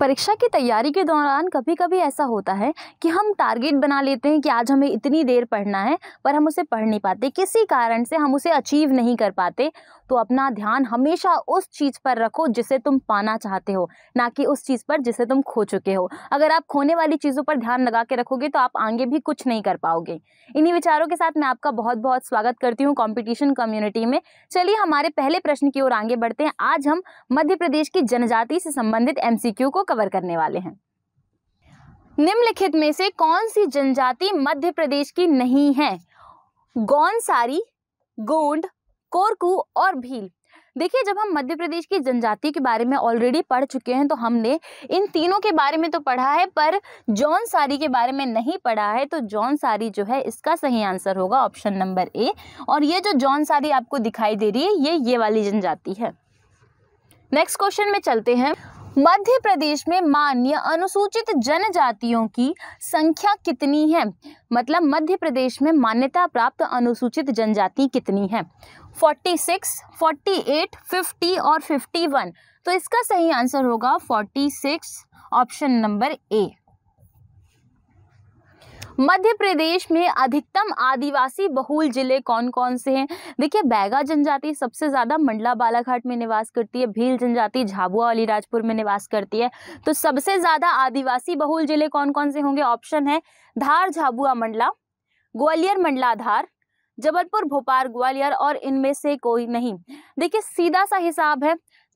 परीक्षा की तैयारी के दौरान कभी कभी ऐसा होता है कि हम टारगेट बना लेते हैं कि आज हमें इतनी देर पढ़ना है पर हम उसे पढ़ नहीं पाते किसी कारण से हम उसे अचीव नहीं कर पाते तो अपना ध्यान हमेशा उस चीज़ पर रखो जिसे तुम पाना चाहते हो ना कि उस चीज़ पर जिसे तुम खो चुके हो अगर आप खोने वाली चीज़ों पर ध्यान लगा के रखोगे तो आप आगे भी कुछ नहीं कर पाओगे इन्हीं विचारों के साथ मैं आपका बहुत बहुत स्वागत करती हूँ कॉम्पिटिशन कम्युनिटी में चलिए हमारे पहले प्रश्न की ओर आगे बढ़ते हैं आज हम मध्य प्रदेश की जनजाति से संबंधित एम को कवर करने वाले हैं निम्नलिखित में से कौन सी जनजाति मध्य प्रदेश की नहीं है गौनसारी गोंड कोरकू और भील देखिए जब हम मध्य प्रदेश की जनजाति के बारे में ऑलरेडी पढ़ चुके हैं तो हमने इन तीनों के बारे में तो पढ़ा है पर जॉन सारी के बारे में नहीं पढ़ा है तो जॉन सारी जो है इसका सही आंसर होगा ऑप्शन नंबर ए और ये जो जॉन सारी आपको दिखाई दे रही है ये ये वाली जनजाति है नेक्स्ट क्वेश्चन में चलते हैं मध्य प्रदेश में मान्य अनुसूचित जनजातियों की संख्या कितनी है मतलब मध्य प्रदेश में मान्यता प्राप्त अनुसूचित जनजाति कितनी है 46, 48, 50 और 51 तो इसका सही आंसर होगा 46 ऑप्शन नंबर ए मध्य प्रदेश में अधिकतम आदिवासी बहुल जिले कौन कौन से हैं देखिए बैगा जनजाति सबसे ज़्यादा मंडला बालाघाट में निवास करती है भील जनजाति झाबुआ अलीराजपुर में निवास करती है तो सबसे ज़्यादा आदिवासी बहुल जिले कौन कौन से होंगे ऑप्शन है धार झाबुआ मंडला ग्वालियर मंडला धार जबलपुर भोपाल ग्वालियर और इनमें से कोई नहीं देखिए सीधा सा हिसाब है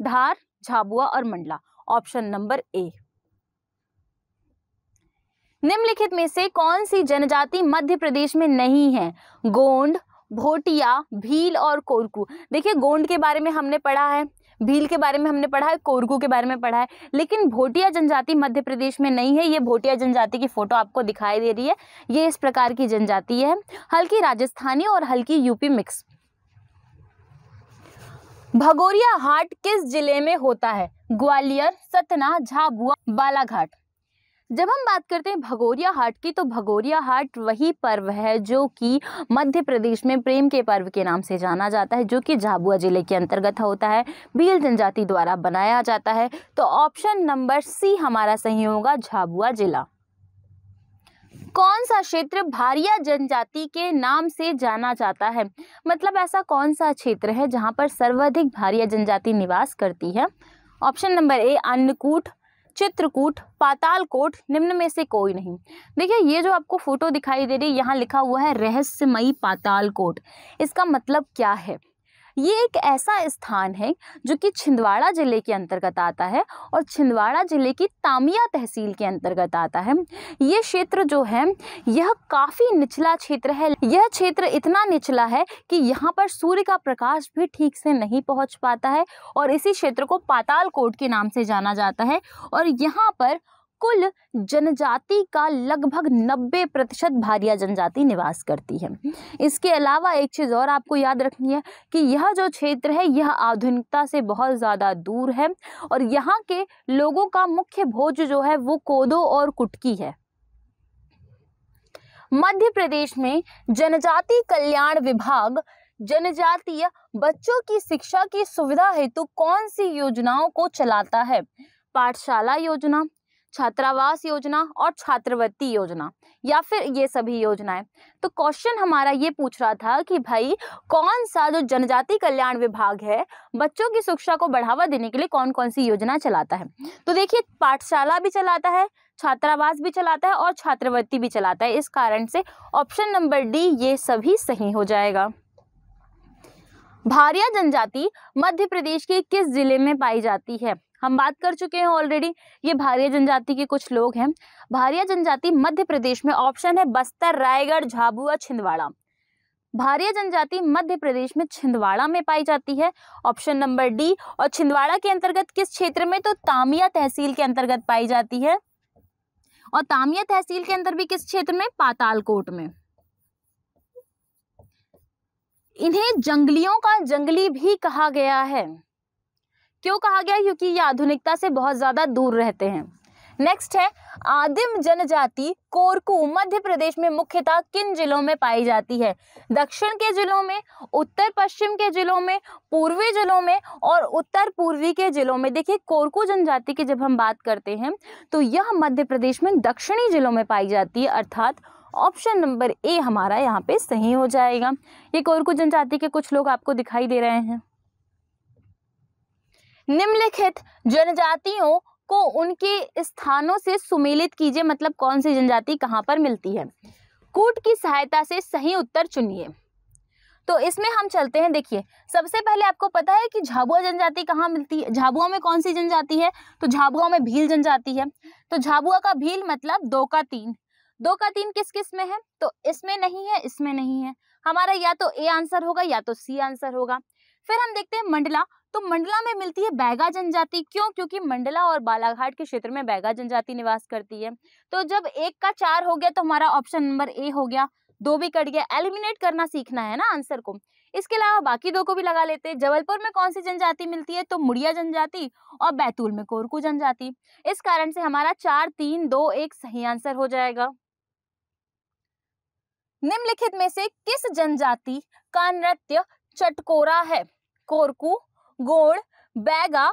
धार झाबुआ और मंडला ऑप्शन नंबर ए निम्नलिखित में से कौन सी जनजाति मध्य प्रदेश में नहीं है गोंड भोटिया भील और कोरकू देखिए गोंड के बारे में हमने पढ़ा है भील के बारे में हमने पढ़ा है कोरकू के बारे में पढ़ा है लेकिन भोटिया जनजाति मध्य प्रदेश में नहीं है ये भोटिया जनजाति की फोटो आपको दिखाई दे रही है ये इस प्रकार की जनजाति है हल्की राजस्थानी और हल्की यूपी मिक्स भगोरिया हाट किस जिले में होता है ग्वालियर सतना झाबुआ बालाघाट जब हम बात करते हैं भगोरिया हाट की तो भगोरिया हाट वही पर्व है जो कि मध्य प्रदेश में प्रेम के पर्व के नाम से जाना जाता है जो कि झाबुआ जिले के अंतर्गत होता है भील जनजाति द्वारा बनाया जाता है तो ऑप्शन नंबर सी हमारा सही होगा झाबुआ जिला कौन सा क्षेत्र भारिया जनजाति के नाम से जाना जाता है मतलब ऐसा कौन सा क्षेत्र है जहाँ पर सर्वाधिक भारिया जनजाति निवास करती है option number A Annakut Chitrakoot Patalkot निम्न में से कोई नहीं देखिए ये जो आपको फ़ोटो दिखाई दे रही है यहाँ लिखा हुआ है रहस्यमयी पातालकोट इसका मतलब क्या है ये एक ऐसा स्थान है जो कि छिंदवाड़ा ज़िले के अंतर्गत आता है और छिंदवाड़ा ज़िले की तामिया तहसील के अंतर्गत आता है ये क्षेत्र जो है यह काफ़ी निचला क्षेत्र है यह क्षेत्र इतना निचला है कि यहाँ पर सूर्य का प्रकाश भी ठीक से नहीं पहुँच पाता है और इसी क्षेत्र को पाताल कोट के नाम से जाना जाता है और यहाँ पर कुल जनजाति का लगभग 90 प्रतिशत भारिया जनजाति निवास करती है इसके अलावा एक चीज़ और आपको याद रखनी है कि यह जो क्षेत्र है यह आधुनिकता से बहुत ज़्यादा दूर है और यहाँ के लोगों का मुख्य भोज जो है वो कोदो और कुटकी है मध्य प्रदेश में जनजाति कल्याण विभाग जनजातीय बच्चों की शिक्षा की सुविधा हेतु कौन सी योजनाओं को चलाता है पाठशाला योजना छात्रावास योजना और छात्रवृत्ति योजना या फिर ये सभी योजनाएं तो क्वेश्चन हमारा ये पूछ रहा था कि भाई कौन सा जो जनजाति कल्याण विभाग है बच्चों की शिक्षा को बढ़ावा देने के लिए कौन कौन सी योजना चलाता है तो देखिए पाठशाला भी चलाता है छात्रावास भी चलाता है और छात्रवृत्ति भी चलाता है इस कारण से ऑप्शन नंबर डी ये सभी सही हो जाएगा भारिया जनजाति मध्य प्रदेश के किस जिले में पाई जाती है हम बात कर चुके हैं ऑलरेडी ये भारिया जनजाति के कुछ लोग हैं भारिया जनजाति मध्य प्रदेश में ऑप्शन है बस्तर रायगढ़ झाबुआ छिंदवाड़ा भारिया जनजाति मध्य प्रदेश में छिंदवाड़ा में पाई जाती है ऑप्शन नंबर डी और छिंदवाड़ा के अंतर्गत किस क्षेत्र में तो तामिया तहसील के अंतर्गत पाई जाती है और तामिया तहसील के अंदर भी किस क्षेत्र में पातालकोट में इन्हें जंगलियों का जंगली भी कहा गया है क्यों कहा गया क्योंकि ये आधुनिकता से बहुत ज़्यादा दूर रहते हैं नेक्स्ट है आदिम जनजाति कोरकू मध्य प्रदेश में मुख्यतः किन जिलों में पाई जाती है दक्षिण के जिलों में उत्तर पश्चिम के जिलों में पूर्वी जिलों में और उत्तर पूर्वी के जिलों में देखिए कोरकू जनजाति की जब हम बात करते हैं तो यह मध्य प्रदेश में दक्षिणी जिलों में पाई जाती है अर्थात ऑप्शन नंबर ए हमारा यहाँ पे सही हो जाएगा ये कोरकू जनजाति के कुछ लोग आपको दिखाई दे रहे हैं निम्नलिखित जनजातियों को उनके स्थानों से सुमेलित कीजिए मतलब कौन सी जनजाति कहाँ पर मिलती है कूट की सहायता से सही उत्तर चुनिए तो इसमें हम चलते हैं देखिए सबसे पहले आपको पता है कि झाबुआ जनजाति कहाँ मिलती है झाबुआ में कौन सी जनजाति है तो झाबुआ में भील जनजाति है तो झाबुआ का भील मतलब दो का तीन दो का तीन किस किस में है तो इसमें नहीं है इसमें नहीं है हमारा या तो ए आंसर होगा या तो सी आंसर होगा फिर हम देखते हैं मंडला तो मंडला में मिलती है बैगा जनजाति क्यों क्योंकि मंडला और बालाघाट के क्षेत्र में बैगा जनजाति निवास करती है तो जब एक का चार हो गया तो हमारा ऑप्शन नंबर ए हो गया दो भी कट गया एलिमिनेट करना सीखना है ना आंसर को इसके अलावा बाकी दो को भी लगा लेते हैं जबलपुर में कौन सी जनजाति मिलती है तो मुड़िया जनजाति और बैतूल में कोरकू जनजाति इस कारण से हमारा चार तीन दो एक सही आंसर हो जाएगा निम्नलिखित में से किस जनजाति का नृत्य चटकोरा है कोरकू गोड़ बैगा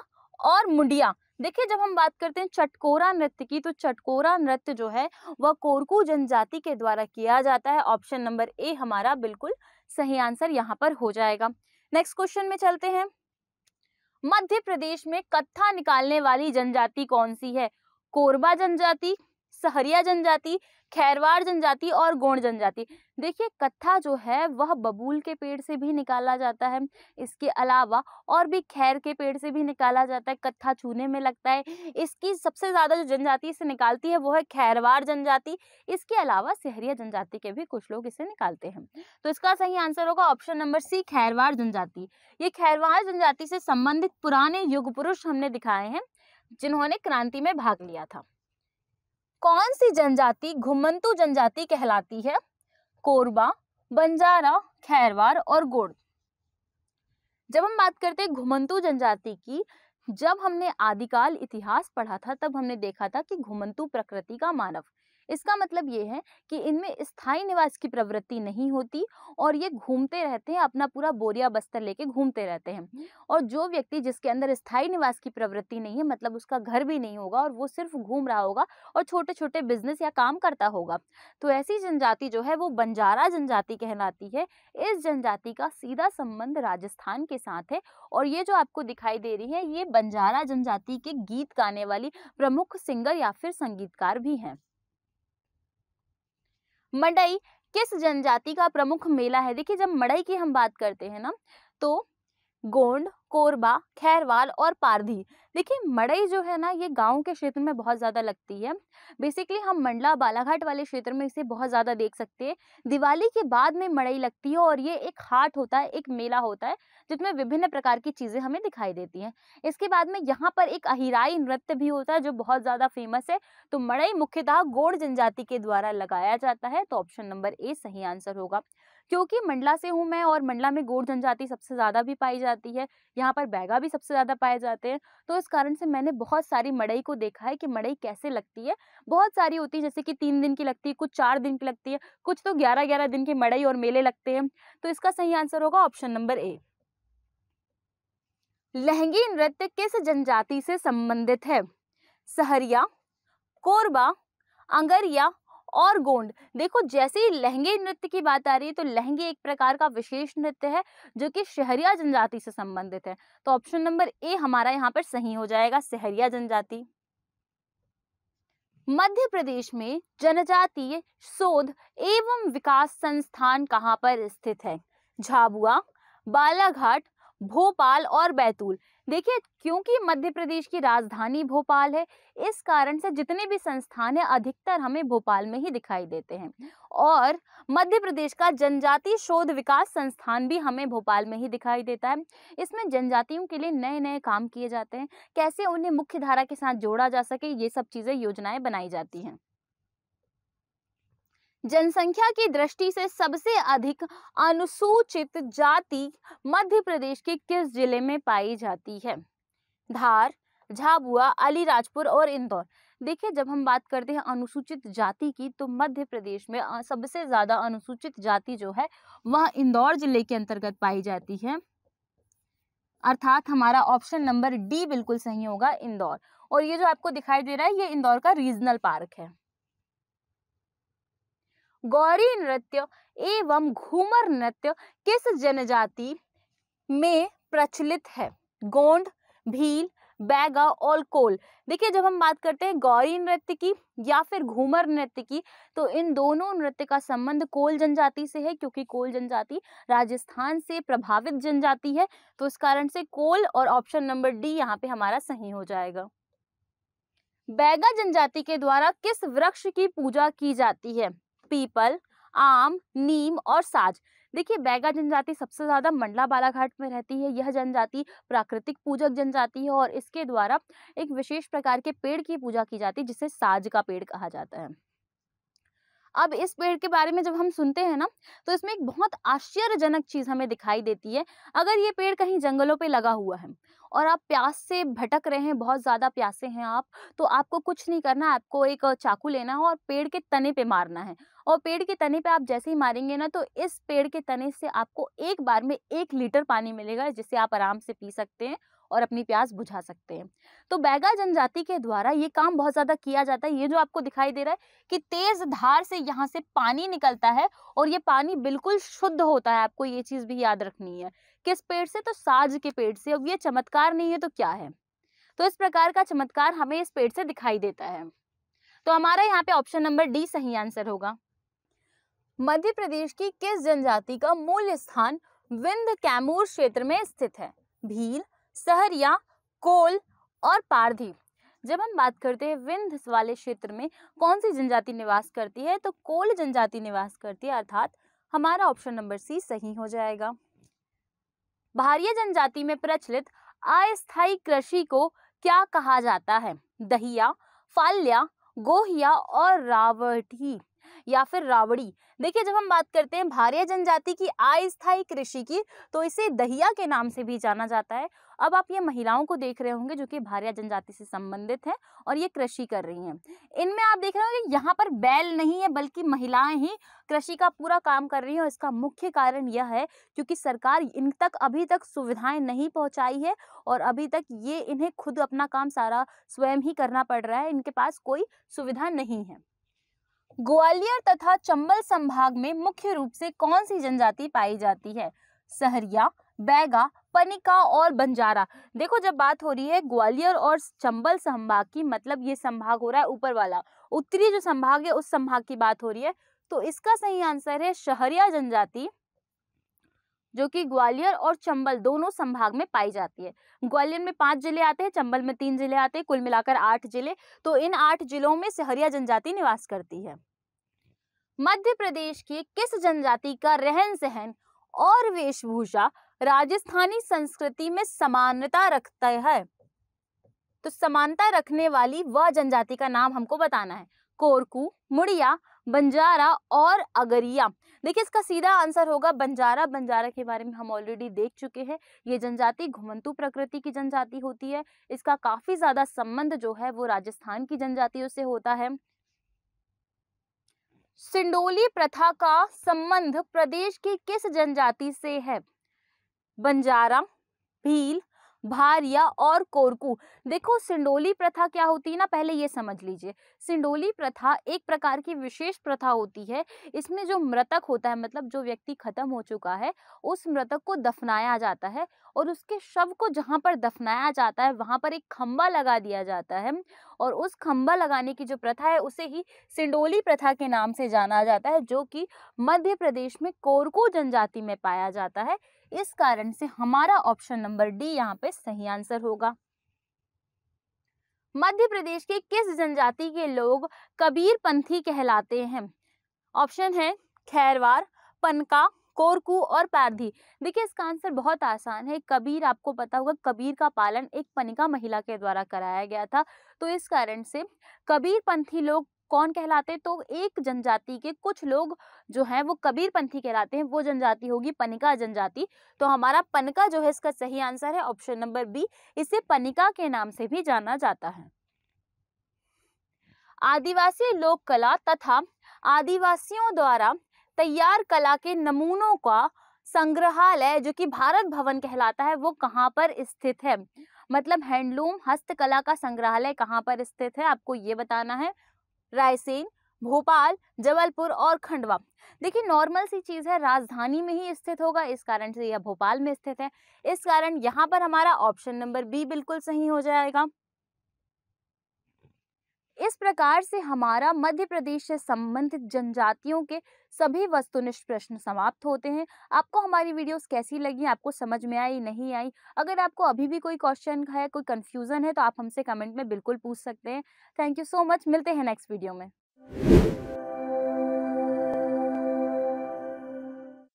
और मुंडिया देखिए जब हम बात करते हैं चटकोरा नृत्य की तो चटकोरा नृत्य जो है वह कोरकू जनजाति के द्वारा किया जाता है ऑप्शन नंबर ए हमारा बिल्कुल सही आंसर यहाँ पर हो जाएगा नेक्स्ट क्वेश्चन में चलते हैं मध्य प्रदेश में कत्था निकालने वाली जनजाति कौन सी है कोरबा जनजाति सहरिया जनजाति खैरवार जनजाति और गोंड जनजाति देखिए कत्था जो है वह बबूल के पेड़ से भी निकाला जाता है इसके अलावा और भी खैर के पेड़ से भी निकाला जाता है कत्था छूने में लगता है इसकी सबसे ज़्यादा जो जनजाति इसे निकालती है वो है खैरवार जनजाति इसके अलावा सहरिया जनजाति के भी कुछ लोग इसे निकालते हैं तो इसका सही आंसर होगा ऑप्शन नंबर सी खैरवार जनजाति ये खैरवार जनजाति से संबंधित पुराने युग पुरुष हमने दिखाए हैं जिन्होंने क्रांति में भाग लिया था कौन सी जनजाति घुमंतु जनजाति कहलाती है कोरबा बंजारा खैरवार और गोड़ जब हम बात करते हैं घुमंतु जनजाति की जब हमने आदिकाल इतिहास पढ़ा था तब हमने देखा था कि घुमंतु प्रकृति का मानव इसका मतलब ये है कि इनमें स्थायी निवास की प्रवृत्ति नहीं होती और ये घूमते रहते हैं अपना पूरा बोरिया बस्तर लेके घूमते रहते हैं और जो व्यक्ति जिसके अंदर स्थायी निवास की प्रवृत्ति नहीं है मतलब उसका घर भी नहीं होगा और वो सिर्फ घूम रहा होगा और छोटे छोटे बिजनेस या काम करता होगा तो ऐसी जनजाति जो है वो बंजारा जनजाति कहलाती है इस जनजाति का सीधा संबंध राजस्थान के साथ है और ये जो आपको दिखाई दे रही है ये बंजारा जनजाति के गीत गाने वाली प्रमुख सिंगर या फिर संगीतकार भी हैं मडई किस जनजाति का प्रमुख मेला है देखिए जब मड़ई की हम बात करते हैं ना तो गोंड कोरबा खैरवाल और पारधी देखिए मड़ई जो है ना ये गाँव के क्षेत्र में बहुत ज़्यादा लगती है बेसिकली हम मंडला बालाघाट वाले क्षेत्र में इसे बहुत ज़्यादा देख सकते हैं दिवाली के बाद में मड़ई लगती है और ये एक हाट होता है एक मेला होता है जिसमें विभिन्न प्रकार की चीज़ें हमें दिखाई देती हैं इसके बाद में यहाँ पर एक अहिराई नृत्य भी होता है जो बहुत ज़्यादा फेमस है तो मड़ई मुख्यतः गोड़ जनजाति के द्वारा लगाया जाता है तो ऑप्शन नंबर ए सही आंसर होगा क्योंकि मंडला से हूँ मैं और मंडला में गोड़ जनजाति सबसे ज़्यादा भी पाई जाती है यहाँ पर बैगा भी सबसे ज़्यादा पाए जाते हैं तो इस कारण से मैंने बहुत सारी मड़ई को देखा है कि मड़ई कैसे लगती है बहुत सारी होती है जैसे कि तीन दिन की लगती है कुछ चार दिन की लगती है कुछ तो ग्यारह ग्यारह दिन के मड़ई और मेले लगते हैं तो इसका सही आंसर होगा ऑप्शन नंबर ए लहंगी नृत्य किस जनजाति से संबंधित है सहरिया कोरबा अंगरिया और गोंड देखो जैसे ही लहंगे नृत्य की बात आ रही है तो लहंगे एक प्रकार का विशेष नृत्य है जो कि शहरिया जनजाति से संबंधित है तो ऑप्शन नंबर ए हमारा यहाँ पर सही हो जाएगा शहरिया जनजाति मध्य प्रदेश में जनजातीय शोध एवं विकास संस्थान कहाँ पर स्थित है झाबुआ बालाघाट भोपाल और बैतूल देखिए क्योंकि मध्य प्रदेश की राजधानी भोपाल है इस कारण से जितने भी संस्थान हैं अधिकतर हमें भोपाल में ही दिखाई देते हैं और मध्य प्रदेश का जनजातीय शोध विकास संस्थान भी हमें भोपाल में ही दिखाई देता है इसमें जनजातियों के लिए नए नए काम किए जाते हैं कैसे उन्हें मुख्य धारा के साथ जोड़ा जा सके ये सब चीज़ें योजनाएं बनाई जाती हैं जनसंख्या की दृष्टि से सबसे अधिक अनुसूचित जाति मध्य प्रदेश के किस जिले में पाई जाती है धार झाबुआ अलीराजपुर और इंदौर देखिए जब हम बात करते हैं अनुसूचित जाति की तो मध्य प्रदेश में सबसे ज़्यादा अनुसूचित जाति जो है वह इंदौर जिले के अंतर्गत पाई जाती है अर्थात हमारा ऑप्शन नंबर डी बिल्कुल सही होगा इंदौर और ये जो आपको दिखाई दे रहा है ये इंदौर का रीजनल पार्क है गौरी नृत्य एवं घूमर नृत्य किस जनजाति में प्रचलित है गोंड भील बैगा और कोल देखिए जब हम बात करते हैं गौरी नृत्य की या फिर घूमर नृत्य की तो इन दोनों नृत्य का संबंध कोल जनजाति से है क्योंकि कोल जनजाति राजस्थान से प्रभावित जनजाति है तो इस कारण से कोल और ऑप्शन नंबर डी यहाँ पे हमारा सही हो जाएगा बैगा जनजाति के द्वारा किस वृक्ष की पूजा की जाती है पीपल आम नीम और साज देखिए बैगा जनजाति सबसे ज़्यादा मंडला बालाघाट में रहती है यह जनजाति प्राकृतिक पूजक जनजाति है और इसके द्वारा एक विशेष प्रकार के पेड़ की पूजा की जाती है जिसे साज का पेड़ कहा जाता है अब इस पेड़ के बारे में जब हम सुनते हैं ना तो इसमें एक बहुत आश्चर्यजनक चीज़ हमें दिखाई देती है अगर ये पेड़ कहीं जंगलों पे लगा हुआ है और आप प्यास से भटक रहे हैं बहुत ज़्यादा प्यासे हैं आप तो आपको कुछ नहीं करना आपको एक चाकू लेना है और पेड़ के तने पे मारना है और पेड़ के तने पे आप जैसे ही मारेंगे ना तो इस पेड़ के तने से आपको एक बार में एक लीटर पानी मिलेगा जिसे आप आराम से पी सकते हैं और अपनी प्यास बुझा सकते हैं तो बैगा जनजाति के द्वारा ये काम बहुत ज़्यादा किया जाता है ये जो आपको दिखाई दे रहा है कि तेज़ धार से यहाँ से पानी निकलता है और ये पानी बिल्कुल शुद्ध होता है आपको ये चीज़ भी याद रखनी है किस पेड़ से तो साज के पेड़ से अब ये चमत्कार नहीं है तो क्या है तो इस प्रकार का चमत्कार हमें इस पेड़ से दिखाई देता है तो हमारा यहाँ पे ऑप्शन नंबर डी सही आंसर होगा मध्य प्रदेश की किस जनजाति का मूल स्थान विंध कैमूर क्षेत्र में स्थित है भील सहरिया कोल और पारधी जब हम बात करते हैं विंध वाले क्षेत्र में कौन सी जनजाति निवास करती है तो कोल जनजाति निवास करती है अर्थात हमारा ऑप्शन नंबर सी सही हो जाएगा भारतीय जनजाति में प्रचलित अस्थायी कृषि को क्या कहा जाता है दहिया फाल्या गोहिया और रावटी या फिर रावड़ी देखिए जब हम बात करते हैं भारिया जनजाति की अस्थायी कृषि की तो इसे दहिया के नाम से भी जाना जाता है अब आप ये महिलाओं को देख रहे होंगे जो कि भारिया जनजाति से संबंधित हैं और ये कृषि कर रही हैं इनमें आप देख रहे होंगे यहाँ पर बैल नहीं है बल्कि महिलाएं ही कृषि का पूरा काम कर रही हैं और इसका मुख्य कारण यह है क्योंकि सरकार इन तक अभी तक सुविधाएं नहीं पहुँचाई है और अभी तक ये इन्हें खुद अपना काम सारा स्वयं ही करना पड़ रहा है इनके पास कोई सुविधा नहीं है ग्वालियर तथा चंबल संभाग में मुख्य रूप से कौन सी जनजाति पाई जाती है सहरिया बैगा पनिका और बंजारा देखो जब बात हो रही है ग्वालियर और चंबल संभाग की मतलब ये संभाग हो रहा है ऊपर वाला उत्तरी जो संभाग है उस संभाग की बात हो रही है तो इसका सही आंसर है शहरिया जनजाति जो कि ग्वालियर और चंबल दोनों संभाग में पाई जाती है ग्वालियर में पांच जिले आते हैं चंबल में तीन जिले आते हैं कुल मिलाकर आठ जिले तो इन आठ जिलों में सहरिया जनजाति निवास करती है मध्य प्रदेश की किस जनजाति का रहन सहन और वेशभूषा राजस्थानी संस्कृति में समानता रखता है तो समानता रखने वाली वह वा जनजाति का नाम हमको बताना है कोरकू मुड़िया बंजारा और अगरिया देखिए इसका सीधा आंसर होगा बंजारा बंजारा के बारे में हम ऑलरेडी देख चुके हैं ये जनजाति घुमंतु प्रकृति की जनजाति होती है इसका काफ़ी ज़्यादा संबंध जो है वो राजस्थान की जनजातियों से होता है सिंडोली प्रथा का संबंध प्रदेश की किस जनजाति से है बंजारा भील भारिया और कोरकू देखो सिंडोली प्रथा क्या होती है ना पहले ये समझ लीजिए सिंडोली प्रथा एक प्रकार की विशेष प्रथा होती है इसमें जो मृतक होता है मतलब जो व्यक्ति खत्म हो चुका है उस मृतक को दफनाया जाता है और उसके शव को जहाँ पर दफनाया जाता है वहाँ पर एक खम्बा लगा दिया जाता है और उस खम्बा लगाने की जो प्रथा है उसे ही सिंडोली प्रथा के नाम से जाना जाता है जो कि मध्य प्रदेश में कोरकू जनजाति में पाया जाता है इस कारण से हमारा ऑप्शन नंबर डी यहाँ पे सही आंसर होगा मध्य प्रदेश के किस जनजाति के लोग कबीर पंथी कहलाते हैं ऑप्शन है खैरवार पनका कोरकू और पैरधी देखिए इसका आंसर बहुत आसान है कबीर आपको पता होगा कबीर का पालन एक पनिका महिला के द्वारा कराया गया था तो इस कारण से कबीर पंथी लोग कौन कहलाते तो एक जनजाति के कुछ लोग जो हैं वो कबीरपंथी कहलाते हैं वो जनजाति होगी पनिका जनजाति तो हमारा पनिका जो है इसका सही आंसर है ऑप्शन नंबर बी इसे पनिका के नाम से भी जाना जाता है आदिवासी लोक कला तथा आदिवासियों द्वारा तैयार कला के नमूनों का संग्रहालय जो कि भारत भवन कहलाता है वो कहाँ पर स्थित है मतलब हैंडलूम हस्तकला का संग्रहालय कहाँ पर स्थित है आपको ये बताना है रायसेन भोपाल जबलपुर और खंडवा देखिए नॉर्मल सी चीज़ है राजधानी में ही स्थित होगा इस कारण से यह भोपाल में स्थित है इस कारण यहाँ पर हमारा ऑप्शन नंबर बी बिल्कुल सही हो जाएगा इस प्रकार से हमारा मध्य प्रदेश से संबंधित जनजातियों के सभी वस्तुनिष्ठ प्रश्न समाप्त होते हैं आपको हमारी वीडियोस कैसी लगी आपको समझ में आई नहीं आई अगर आपको अभी भी कोई क्वेश्चन है कोई कन्फ्यूज़न है तो आप हमसे कमेंट में बिल्कुल पूछ सकते हैं थैंक यू सो मच मिलते हैं नेक्स्ट वीडियो में